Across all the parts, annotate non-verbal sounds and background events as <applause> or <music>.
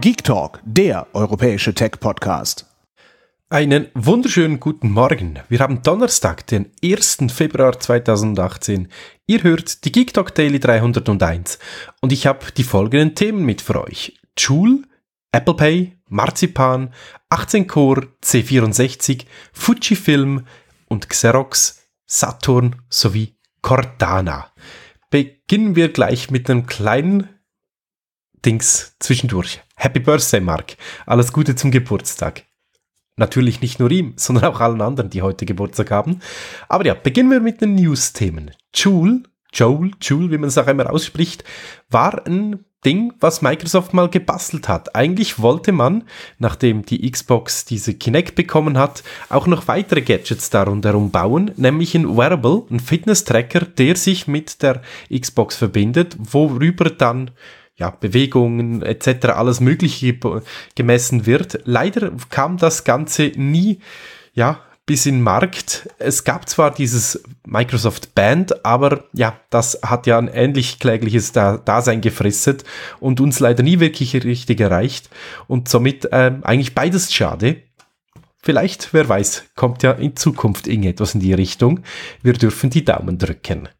Geek Talk, der europäische Tech-Podcast. Einen wunderschönen guten Morgen. Wir haben Donnerstag, den 1. Februar 2018. Ihr hört die Geek Talk Daily 301 und ich habe die folgenden Themen mit für euch. Joule, Apple Pay, Marzipan, 18 Core, C64, Fujifilm und Xerox, Saturn sowie Cortana. Beginnen wir gleich mit einem kleinen Dings zwischendurch. Happy Birthday, Mark. Alles Gute zum Geburtstag. Natürlich nicht nur ihm, <laughs> sondern auch allen anderen, die heute Geburtstag haben. Aber ja, beginnen wir mit den News-Themen. Joel, Joel, Joel, wie man es auch immer ausspricht, war ein Ding, was Microsoft mal gebastelt hat. Eigentlich wollte man, nachdem die Xbox diese Kinect bekommen hat, auch noch weitere Gadgets darunter bauen, nämlich ein Wearable, ein Fitness-Tracker, der sich mit der Xbox verbindet, worüber dann ja, Bewegungen etc. alles Mögliche gemessen wird. Leider kam das Ganze nie ja, bis in den Markt. Es gab zwar dieses Microsoft Band, aber ja, das hat ja ein ähnlich klägliches Dasein gefristet und uns leider nie wirklich richtig erreicht und somit äh, eigentlich beides schade. Vielleicht, wer weiß, kommt ja in Zukunft irgendetwas in die Richtung. Wir dürfen die Daumen drücken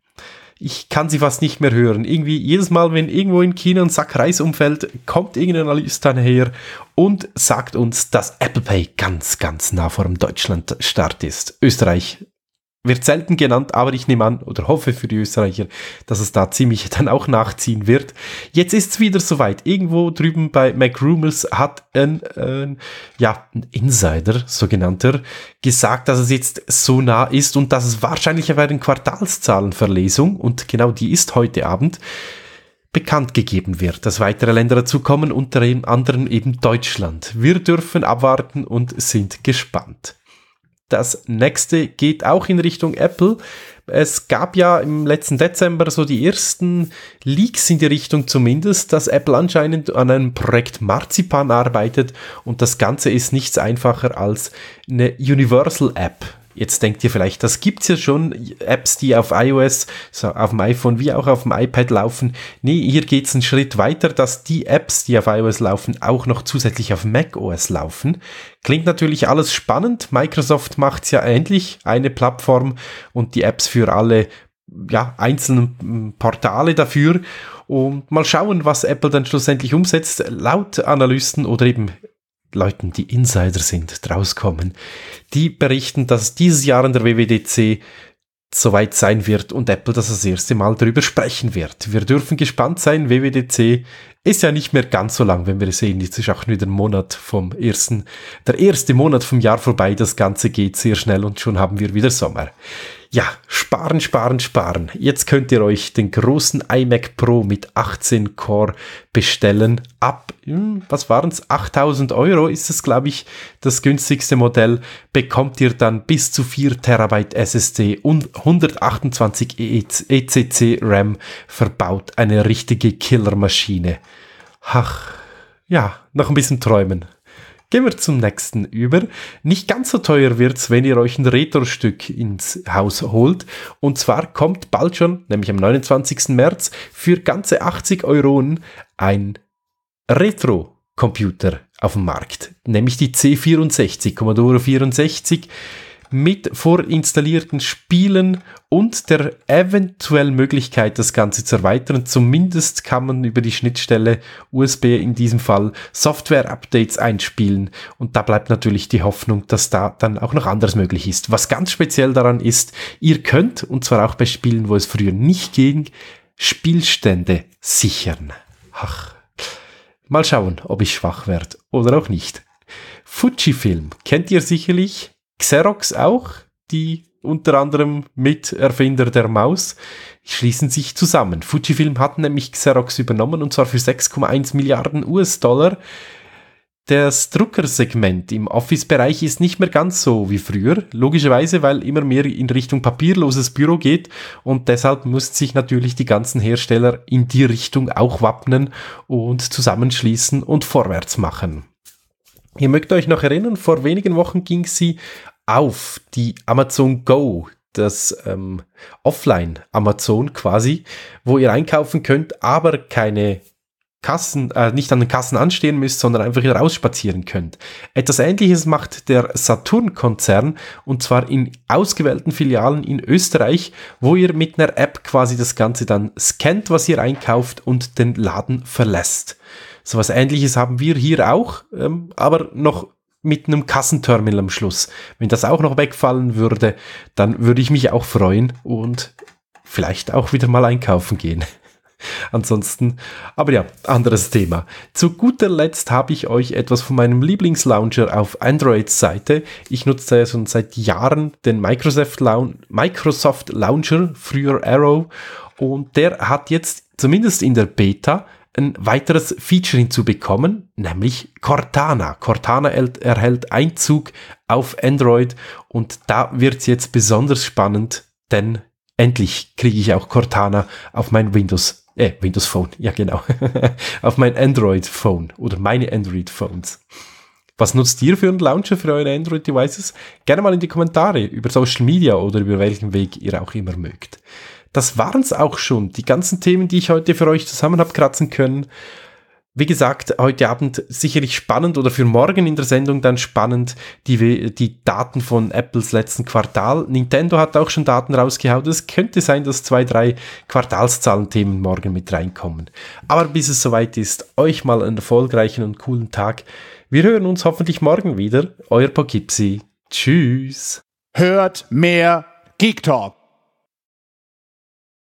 ich kann sie fast nicht mehr hören. Irgendwie jedes Mal, wenn irgendwo in China ein Sack Reis umfällt, kommt irgendein Analyst dann her und sagt uns, dass Apple Pay ganz, ganz nah vor dem Deutschlandstart ist. Österreich wird selten genannt, aber ich nehme an oder hoffe für die Österreicher, dass es da ziemlich <laughs> dann auch nachziehen wird. Jetzt ist es wieder soweit. Irgendwo drüben bei MacRumors hat ein, ein, ja, ein Insider, sogenannter, gesagt, dass es jetzt so nah ist und dass es wahrscheinlich bei den Quartalszahlenverlesung, und genau die ist heute Abend, bekannt gegeben wird, dass weitere Länder dazukommen, unter anderem eben Deutschland. Wir dürfen abwarten und sind gespannt. Das nächste geht auch in Richtung Apple. Es gab ja im letzten Dezember so die ersten Leaks in die Richtung zumindest, dass Apple anscheinend an einem Projekt Marzipan arbeitet und das Ganze ist nichts einfacher als eine Universal App. Jetzt denkt ihr vielleicht, das gibt es ja schon, Apps, die auf iOS, so auf dem iPhone wie auch auf dem iPad laufen. Nee, hier geht es einen Schritt weiter, dass die Apps, die auf iOS laufen, auch noch zusätzlich auf macOS laufen. Klingt natürlich alles spannend. Microsoft macht's ja endlich, eine Plattform und die Apps für alle ja, einzelnen Portale dafür und mal schauen, was Apple dann schlussendlich umsetzt. Laut Analysten oder eben Leuten, die Insider sind, rauskommen. Die berichten, dass dieses Jahr in der WWDC soweit sein wird und Apple das das erste Mal darüber sprechen wird. Wir dürfen gespannt sein. WWDC ist ja nicht mehr ganz so lang, wenn wir sehen. Jetzt ist auch nur ein Monat vom ersten, der erste Monat vom Jahr vorbei. Das Ganze geht sehr schnell und schon haben wir wieder Sommer. Ja, sparen, sparen, sparen. Jetzt könnt ihr euch den großen iMac Pro mit 18 Core bestellen. Ab, hm, was waren es? 8000 Euro ist es, glaube ich, das günstigste Modell. Bekommt ihr dann bis zu 4 Terabyte SSD und 128 ECC e e RAM verbaut. Eine richtige Killermaschine. Ach, ja, noch ein bisschen träumen. Gehen wir zum nächsten über. Nicht ganz so teuer wird es, wenn ihr euch ein Retro-Stück ins Haus holt. Und zwar kommt bald schon, nämlich am 29. März, für ganze 80 Euro ein Retro-Computer auf den Markt, nämlich die C64, Commodore 64 mit vorinstallierten Spielen und der eventuellen Möglichkeit, das Ganze zu erweitern. Zumindest kann man über die Schnittstelle USB in diesem Fall Software-Updates einspielen. Und da bleibt natürlich die Hoffnung, dass da dann auch noch anderes möglich ist. Was ganz speziell daran ist, ihr könnt, und zwar auch bei Spielen, wo es früher nicht ging, Spielstände sichern. Ach. Mal schauen, ob ich schwach werde oder auch nicht. Fujifilm kennt ihr sicherlich. Xerox auch, die unter anderem Miterfinder der Maus, schließen sich zusammen. Fujifilm hat nämlich Xerox übernommen und zwar für 6,1 Milliarden US-Dollar. Das Druckersegment im Office-Bereich ist nicht mehr ganz so wie früher, logischerweise, weil immer mehr in Richtung papierloses Büro geht und deshalb müssen sich natürlich die ganzen Hersteller in die Richtung auch wappnen und zusammenschließen und vorwärts machen. Ihr mögt euch noch erinnern, vor wenigen Wochen ging sie auf die Amazon Go, das ähm, Offline-Amazon quasi, wo ihr einkaufen könnt, aber keine Kassen, äh, nicht an den Kassen anstehen müsst, sondern einfach wieder rausspazieren könnt. Etwas ähnliches macht der Saturn-Konzern und zwar in ausgewählten Filialen in Österreich, wo ihr mit einer App quasi das Ganze dann scannt, was ihr einkauft und den Laden verlässt. So was ähnliches haben wir hier auch, ähm, aber noch mit einem Kassenterminal am Schluss. Wenn das auch noch wegfallen würde, dann würde ich mich auch freuen und vielleicht auch wieder mal einkaufen gehen. Ansonsten, aber ja, anderes Thema. Zu guter Letzt habe ich euch etwas von meinem Lieblingslauncher auf android Seite. Ich nutze ja schon seit Jahren den Microsoft, Laun Microsoft Launcher, früher Arrow, und der hat jetzt zumindest in der Beta ein weiteres Feature hinzubekommen, nämlich Cortana. Cortana erhält Einzug auf Android und da wird es jetzt besonders spannend, denn endlich kriege ich auch Cortana auf mein Windows äh, Windows Phone, ja genau, <laughs> auf mein Android Phone oder meine Android Phones. Was nutzt ihr für einen Launcher für eure Android Devices? Gerne mal in die Kommentare über Social Media oder über welchen Weg ihr auch immer mögt. Das waren's auch schon, die ganzen Themen, die ich heute für euch zusammen habe kratzen können wie gesagt, heute Abend sicherlich spannend oder für morgen in der Sendung dann spannend die, die Daten von Apples letzten Quartal. Nintendo hat auch schon Daten rausgehauen. Es könnte sein, dass zwei, drei Quartalszahlenthemen morgen mit reinkommen. Aber bis es soweit ist, euch mal einen erfolgreichen und coolen Tag. Wir hören uns hoffentlich morgen wieder. Euer Pogipsi. Tschüss. Hört mehr Geek Talk.